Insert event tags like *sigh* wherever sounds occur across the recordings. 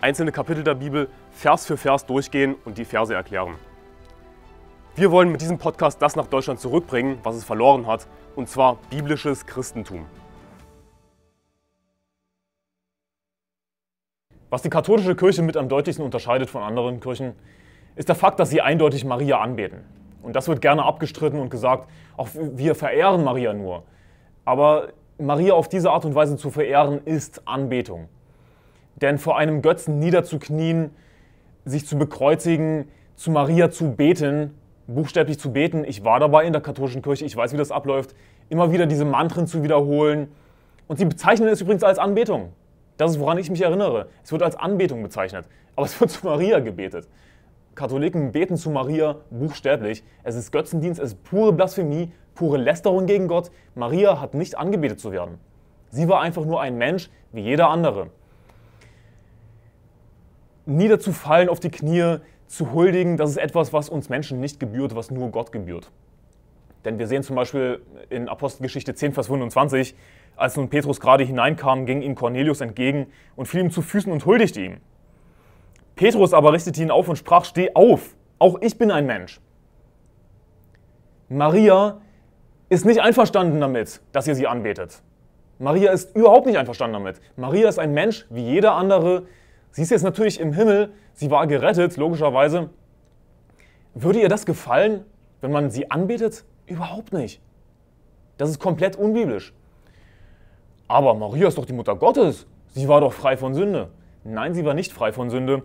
einzelne Kapitel der Bibel Vers für Vers durchgehen und die Verse erklären. Wir wollen mit diesem Podcast das nach Deutschland zurückbringen, was es verloren hat, und zwar biblisches Christentum. Was die katholische Kirche mit am deutlichsten unterscheidet von anderen Kirchen, ist der Fakt, dass sie eindeutig Maria anbeten. Und das wird gerne abgestritten und gesagt, auch wir verehren Maria nur. Aber Maria auf diese Art und Weise zu verehren, ist Anbetung. Denn vor einem Götzen niederzuknien, sich zu bekreuzigen, zu Maria zu beten, buchstäblich zu beten, ich war dabei in der katholischen Kirche, ich weiß, wie das abläuft, immer wieder diese Mantren zu wiederholen. Und sie bezeichnen es übrigens als Anbetung. Das ist, woran ich mich erinnere. Es wird als Anbetung bezeichnet, aber es wird *laughs* zu Maria gebetet. Katholiken beten zu Maria buchstäblich. Es ist Götzendienst, es ist pure Blasphemie, pure Lästerung gegen Gott. Maria hat nicht angebetet zu werden. Sie war einfach nur ein Mensch wie jeder andere niederzufallen, auf die Knie zu huldigen, das ist etwas, was uns Menschen nicht gebührt, was nur Gott gebührt. Denn wir sehen zum Beispiel in Apostelgeschichte 10, Vers 25, als nun Petrus gerade hineinkam, ging ihm Cornelius entgegen und fiel ihm zu Füßen und huldigte ihm. Petrus aber richtete ihn auf und sprach, steh auf, auch ich bin ein Mensch. Maria ist nicht einverstanden damit, dass ihr sie anbetet. Maria ist überhaupt nicht einverstanden damit. Maria ist ein Mensch wie jeder andere, Sie ist jetzt natürlich im Himmel, sie war gerettet, logischerweise. Würde ihr das gefallen, wenn man sie anbetet? Überhaupt nicht. Das ist komplett unbiblisch. Aber Maria ist doch die Mutter Gottes. Sie war doch frei von Sünde. Nein, sie war nicht frei von Sünde.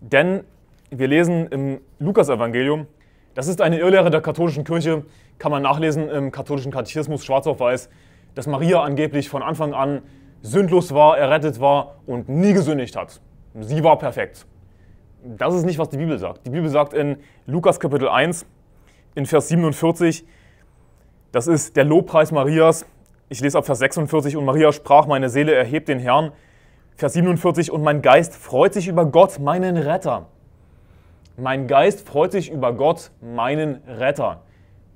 Denn wir lesen im Lukas-Evangelium, das ist eine Irrlehre der katholischen Kirche, kann man nachlesen im katholischen Katechismus schwarz auf weiß, dass Maria angeblich von Anfang an sündlos war, errettet war und nie gesündigt hat sie war perfekt. Das ist nicht, was die Bibel sagt. Die Bibel sagt in Lukas Kapitel 1, in Vers 47, das ist der Lobpreis Marias. Ich lese ab Vers 46, und Maria sprach, meine Seele erhebt den Herrn. Vers 47, und mein Geist freut sich über Gott, meinen Retter. Mein Geist freut sich über Gott, meinen Retter.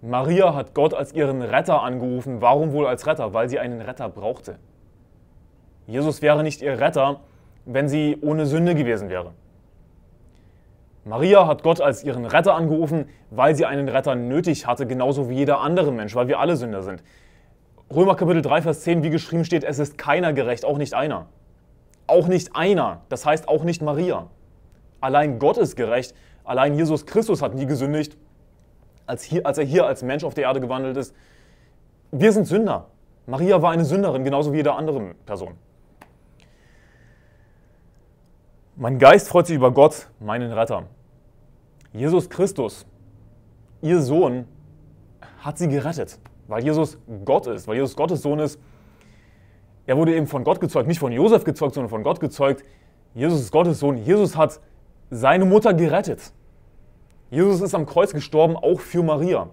Maria hat Gott als ihren Retter angerufen. Warum wohl als Retter? Weil sie einen Retter brauchte. Jesus wäre nicht ihr Retter, wenn sie ohne Sünde gewesen wäre. Maria hat Gott als ihren Retter angerufen, weil sie einen Retter nötig hatte, genauso wie jeder andere Mensch, weil wir alle Sünder sind. Römer Kapitel 3, Vers 10, wie geschrieben steht, es ist keiner gerecht, auch nicht einer. Auch nicht einer, das heißt auch nicht Maria. Allein Gott ist gerecht, allein Jesus Christus hat nie gesündigt, als, hier, als er hier als Mensch auf der Erde gewandelt ist. Wir sind Sünder. Maria war eine Sünderin, genauso wie jede andere Person. Mein Geist freut sich über Gott, meinen Retter. Jesus Christus, ihr Sohn, hat sie gerettet, weil Jesus Gott ist, weil Jesus Gottes Sohn ist. Er wurde eben von Gott gezeugt, nicht von Josef gezeugt, sondern von Gott gezeugt. Jesus ist Gottes Sohn. Jesus hat seine Mutter gerettet. Jesus ist am Kreuz gestorben, auch für Maria.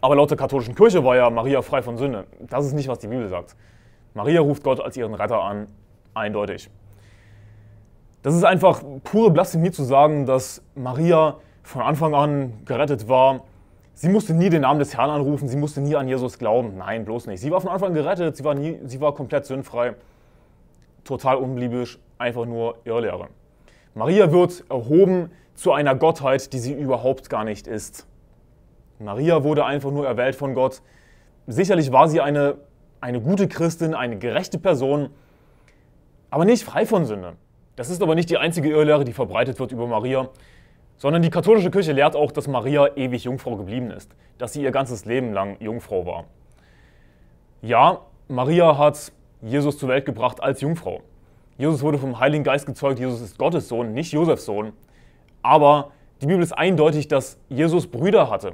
Aber laut der katholischen Kirche war ja Maria frei von Sünde. Das ist nicht, was die Bibel sagt. Maria ruft Gott als ihren Retter an, eindeutig. Das ist einfach pure Blasphemie zu sagen, dass Maria von Anfang an gerettet war. Sie musste nie den Namen des Herrn anrufen, sie musste nie an Jesus glauben. Nein, bloß nicht. Sie war von Anfang an gerettet, sie war, nie, sie war komplett sinnfrei, total unbiebisch, einfach nur Irrlehre. Maria wird erhoben zu einer Gottheit, die sie überhaupt gar nicht ist. Maria wurde einfach nur erwählt von Gott. Sicherlich war sie eine, eine gute Christin, eine gerechte Person, aber nicht frei von Sünde. Das ist aber nicht die einzige Irrlehre, die verbreitet wird über Maria, sondern die katholische Kirche lehrt auch, dass Maria ewig Jungfrau geblieben ist, dass sie ihr ganzes Leben lang Jungfrau war. Ja, Maria hat Jesus zur Welt gebracht als Jungfrau. Jesus wurde vom Heiligen Geist gezeugt, Jesus ist Gottes Sohn, nicht Josefs Sohn. Aber die Bibel ist eindeutig, dass Jesus Brüder hatte.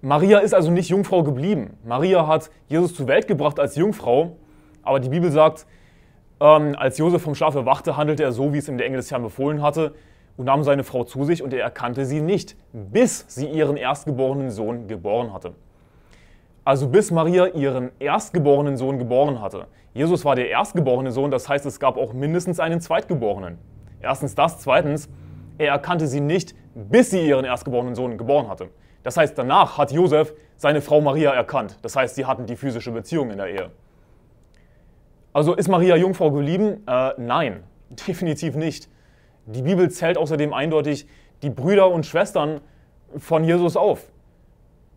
Maria ist also nicht Jungfrau geblieben. Maria hat Jesus zur Welt gebracht als Jungfrau, aber die Bibel sagt, ähm, als Josef vom Schlaf erwachte, handelte er so, wie es ihm der Engel des Herrn befohlen hatte, und nahm seine Frau zu sich, und er erkannte sie nicht, bis sie ihren erstgeborenen Sohn geboren hatte. Also bis Maria ihren erstgeborenen Sohn geboren hatte. Jesus war der erstgeborene Sohn, das heißt, es gab auch mindestens einen Zweitgeborenen. Erstens das, zweitens, er erkannte sie nicht, bis sie ihren erstgeborenen Sohn geboren hatte. Das heißt, danach hat Josef seine Frau Maria erkannt. Das heißt, sie hatten die physische Beziehung in der Ehe. Also ist Maria Jungfrau geblieben? Äh, nein, *laughs* definitiv nicht. Die Bibel zählt außerdem eindeutig die Brüder und Schwestern von Jesus auf.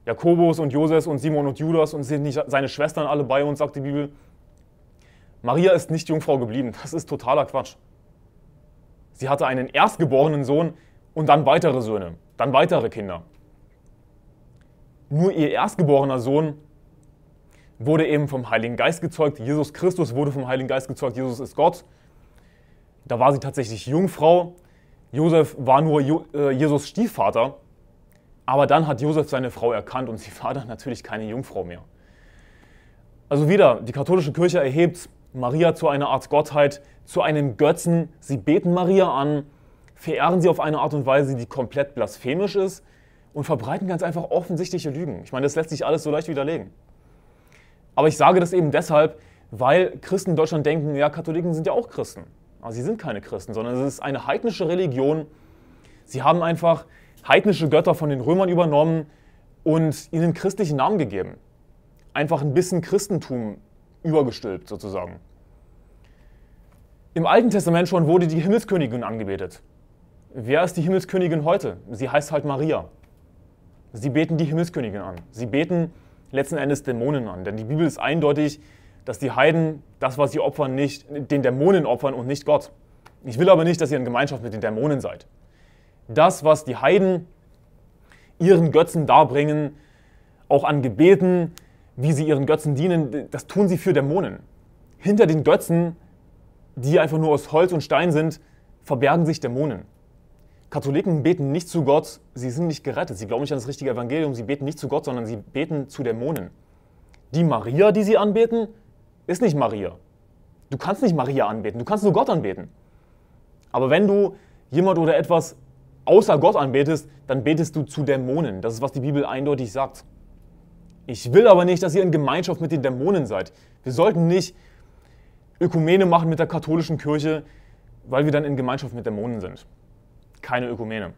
Jakobus und Joses und Simon und Judas und sind nicht seine Schwestern alle bei uns, sagt die Bibel. Maria ist nicht Jungfrau geblieben. Das ist totaler Quatsch. Sie hatte einen erstgeborenen Sohn und dann weitere Söhne, dann weitere Kinder. Nur ihr erstgeborener Sohn wurde eben vom Heiligen Geist gezeugt. Jesus Christus wurde vom Heiligen Geist gezeugt. Jesus ist Gott. Da war sie tatsächlich Jungfrau. Josef war nur äh, Jesus Stiefvater. Aber dann hat Josef seine Frau erkannt und sie war dann natürlich keine Jungfrau mehr. Also wieder, die katholische Kirche erhebt Maria zu einer Art Gottheit, zu einem Götzen. Sie beten Maria an, verehren sie auf eine Art und Weise, die komplett blasphemisch ist und verbreiten ganz einfach offensichtliche Lügen. Ich meine, das lässt sich alles so leicht widerlegen. Aber ich sage das eben deshalb, weil Christen in Deutschland denken, ja, Katholiken sind ja auch Christen. Aber sie sind keine Christen, sondern es ist eine heidnische Religion. Sie haben einfach heidnische Götter von den Römern übernommen und ihnen christlichen Namen gegeben. Einfach ein bisschen Christentum übergestülpt sozusagen. Im Alten Testament schon wurde die Himmelskönigin angebetet. Wer ist die Himmelskönigin heute? Sie heißt halt Maria. Sie beten die Himmelskönigin an. Sie beten letzten Endes Dämonen an. Denn die Bibel ist eindeutig, dass die Heiden das, was sie opfern, nicht den Dämonen opfern und nicht Gott. Ich will aber nicht, dass ihr in Gemeinschaft mit den Dämonen seid. Das, was die Heiden ihren Götzen darbringen, auch an Gebeten, wie sie ihren Götzen dienen, das tun sie für Dämonen. Hinter den Götzen, die einfach nur aus Holz und Stein sind, verbergen sich Dämonen. Katholiken beten nicht zu Gott, sie sind nicht gerettet, sie glauben nicht an das richtige Evangelium, sie beten nicht zu Gott, sondern sie beten zu Dämonen. Die Maria, die sie anbeten, ist nicht Maria. Du kannst nicht Maria anbeten, du kannst nur Gott anbeten. Aber wenn du jemand oder etwas außer Gott anbetest, dann betest du zu Dämonen. Das ist, was die Bibel eindeutig sagt. Ich will aber nicht, dass ihr in Gemeinschaft mit den Dämonen seid. Wir sollten nicht Ökumene machen mit der katholischen Kirche, weil wir dann in Gemeinschaft mit Dämonen sind keine Ökumene.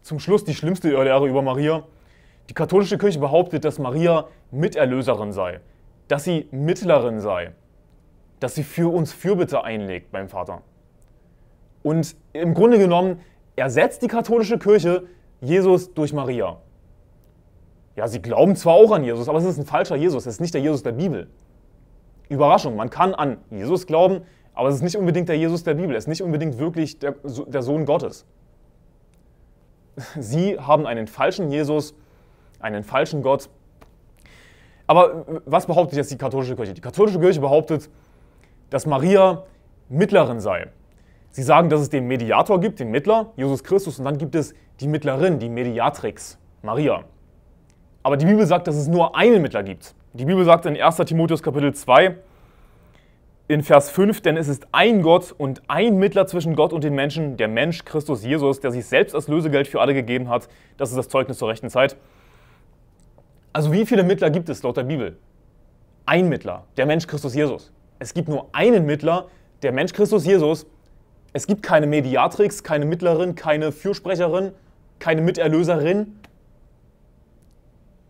Zum Schluss die schlimmste Irrlehre über Maria. Die katholische Kirche behauptet, dass Maria Miterlöserin sei, dass sie Mittlerin sei, dass sie für uns Fürbitte einlegt beim Vater. Und im Grunde genommen ersetzt die katholische Kirche Jesus durch Maria. Ja, sie glauben zwar auch an Jesus, aber es ist ein falscher Jesus, es ist nicht der Jesus der Bibel. Überraschung, man kann an Jesus glauben, aber es ist nicht unbedingt der Jesus der Bibel, es ist nicht unbedingt wirklich der, der Sohn Gottes. Sie haben einen falschen Jesus, einen falschen Gott. Aber äh, was behauptet jetzt die katholische Kirche? Die katholische Kirche behauptet, dass Maria Mittlerin sei. Sie sagen, dass es den Mediator gibt, den Mittler, Jesus Christus, und dann gibt es die Mittlerin, die Mediatrix, Maria. Aber die Bibel sagt, dass es nur einen Mittler gibt. Die Bibel sagt in 1. Timotheus Kapitel 2, in Vers 5, denn es ist ein Gott und ein Mittler zwischen Gott und den Menschen, der Mensch Christus Jesus, der sich selbst als Lösegeld für alle gegeben hat. Das ist das Zeugnis zur rechten Zeit. Also wie viele Mittler gibt es laut der Bibel? Ein Mittler, der Mensch Christus Jesus. Es gibt nur einen Mittler, der Mensch Christus Jesus. Es gibt keine Mediatrix, keine Mittlerin, keine Fürsprecherin, keine Miterlöserin.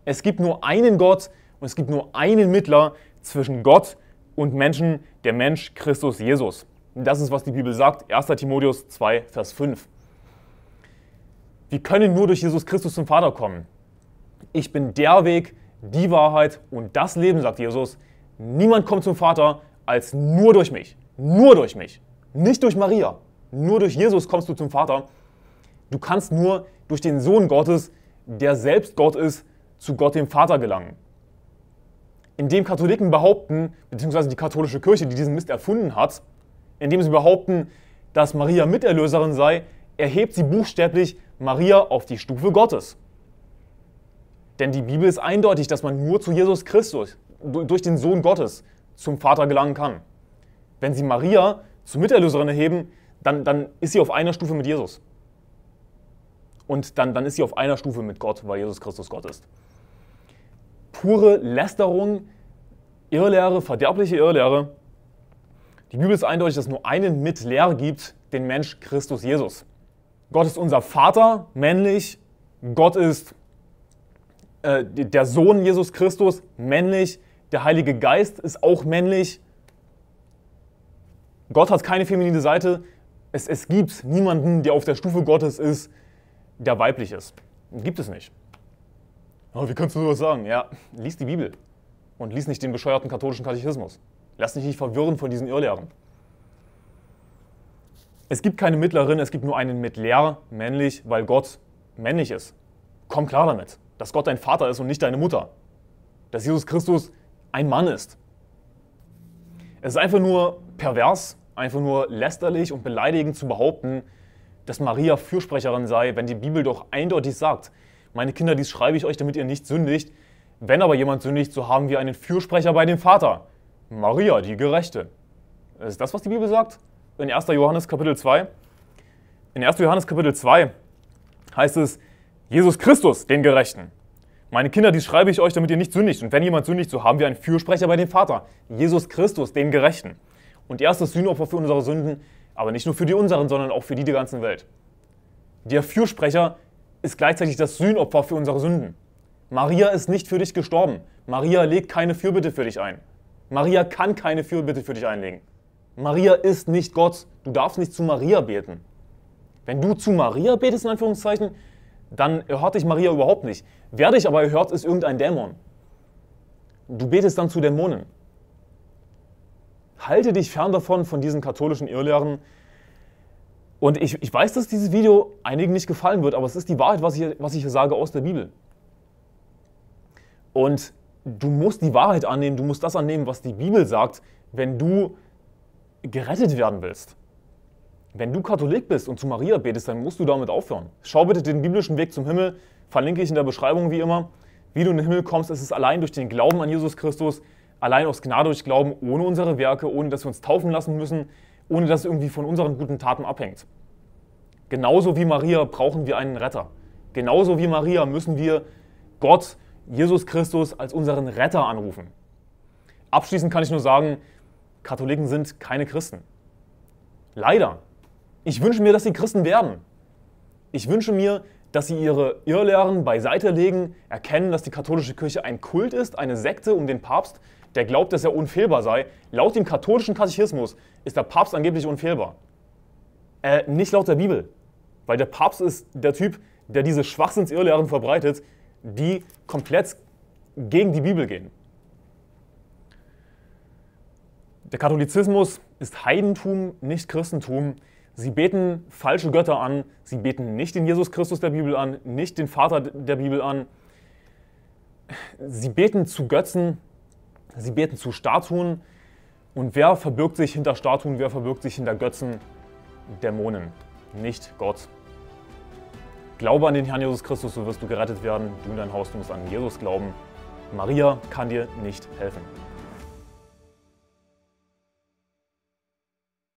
Es gibt nur einen Gott und es gibt nur einen Mittler zwischen Gott und und Menschen der Mensch Christus Jesus. Das ist, was die Bibel sagt, 1 Timotheus 2, Vers 5. Wir können nur durch Jesus Christus zum Vater kommen. Ich bin der Weg, die Wahrheit und das Leben, sagt Jesus. Niemand kommt zum Vater als nur durch mich. Nur durch mich. Nicht durch Maria. Nur durch Jesus kommst du zum Vater. Du kannst nur durch den Sohn Gottes, der selbst Gott ist, zu Gott dem Vater gelangen indem Katholiken behaupten, beziehungsweise die katholische Kirche, die diesen Mist erfunden hat, indem sie behaupten, dass Maria Miterlöserin sei, erhebt sie buchstäblich Maria auf die Stufe Gottes. Denn die Bibel ist eindeutig, dass man nur zu Jesus Christus, durch den Sohn Gottes, zum Vater gelangen kann. Wenn sie Maria zur Miterlöserin erheben, dann, dann ist sie auf einer Stufe mit Jesus. Und dann, dann ist sie auf einer Stufe mit Gott, weil Jesus Christus Gott ist pure Lästerung, Irrlehre, verderbliche Irrlehre. Die Bibel ist eindeutig, dass es nur einen mit Mitlehrer gibt, den Mensch Christus Jesus. Gott ist unser Vater, männlich. Gott ist äh, der Sohn Jesus Christus, männlich. Der Heilige Geist ist auch männlich. Gott hat keine feminine Seite. Es, es gibt niemanden, der auf der Stufe Gottes ist, der weiblich ist. Gibt es nicht. Oh, wie kannst du sowas sagen? Ja, lies die Bibel und lies nicht den bescheuerten katholischen Katechismus. Lass dich nicht verwirren von diesen Irrlehren. Es gibt keine Mittlerin, es gibt nur einen Mittler, männlich, weil Gott männlich ist. Komm klar damit, dass Gott dein Vater ist und nicht deine Mutter. Dass Jesus Christus ein Mann ist. Es ist einfach nur pervers, einfach nur lästerlich und beleidigend zu behaupten, dass Maria Fürsprecherin sei, wenn die Bibel doch eindeutig sagt, meine Kinder, dies schreibe ich euch, damit ihr nicht sündigt. Wenn aber jemand sündigt, so haben wir einen Fürsprecher bei dem Vater, Maria, die Gerechte. Ist das, was die Bibel sagt? In 1. Johannes Kapitel 2. In 1. Johannes Kapitel 2 heißt es, Jesus Christus, den Gerechten. Meine Kinder, dies schreibe ich euch, damit ihr nicht sündigt. Und wenn jemand sündigt, so haben wir einen Fürsprecher bei dem Vater, Jesus Christus, den Gerechten. Und er ist das Sühnopfer für unsere Sünden, aber nicht nur für die unseren, sondern auch für die der ganzen Welt. Der Fürsprecher ist gleichzeitig das Sühnopfer für unsere Sünden. Maria ist nicht für dich gestorben. Maria legt keine Fürbitte für dich ein. Maria kann keine Fürbitte für dich einlegen. Maria ist nicht Gott. Du darfst nicht zu Maria beten. Wenn du zu Maria betest, in Anführungszeichen, dann erhört dich Maria überhaupt nicht. Wer dich aber erhört, ist irgendein Dämon. Du betest dann zu Dämonen. Halte dich fern davon, von diesen katholischen Irrlehren, und ich, ich weiß, dass dieses Video einigen nicht gefallen wird, aber es ist die Wahrheit, was ich, was ich hier sage aus der Bibel. Und du musst die Wahrheit annehmen, du musst das annehmen, was die Bibel sagt, wenn du gerettet werden willst. Wenn du Katholik bist und zu Maria betest, dann musst du damit aufhören. Schau bitte den biblischen Weg zum Himmel, verlinke ich in der Beschreibung wie immer. Wie du in den Himmel kommst, ist es allein durch den Glauben an Jesus Christus, allein aus Gnade durch Glauben, ohne unsere Werke, ohne dass wir uns taufen lassen müssen, ohne dass es irgendwie von unseren guten Taten abhängt. Genauso wie Maria brauchen wir einen Retter. Genauso wie Maria müssen wir Gott, Jesus Christus, als unseren Retter anrufen. Abschließend kann ich nur sagen, Katholiken sind keine Christen. Leider. Ich wünsche mir, dass sie Christen werden. Ich wünsche mir, dass sie ihre Irrlehren beiseite legen, erkennen, dass die katholische Kirche ein Kult ist, eine Sekte um den Papst, der glaubt, dass er unfehlbar sei. Laut dem katholischen Katechismus ist der Papst angeblich unfehlbar. Äh, nicht laut der Bibel. Weil der Papst ist der Typ, der diese Schwachsinnsirrlehren verbreitet, die komplett gegen die Bibel gehen. Der Katholizismus ist Heidentum, nicht Christentum. Sie beten falsche Götter an, sie beten nicht den Jesus Christus der Bibel an, nicht den Vater der Bibel an. Sie beten zu Götzen, sie beten zu Statuen. Und wer verbirgt sich hinter Statuen, wer verbirgt sich hinter Götzen? Dämonen, nicht Gott. Glaube an den Herrn Jesus Christus, so wirst du gerettet werden. Du und dein Haus, du musst an Jesus glauben. Maria kann dir nicht helfen.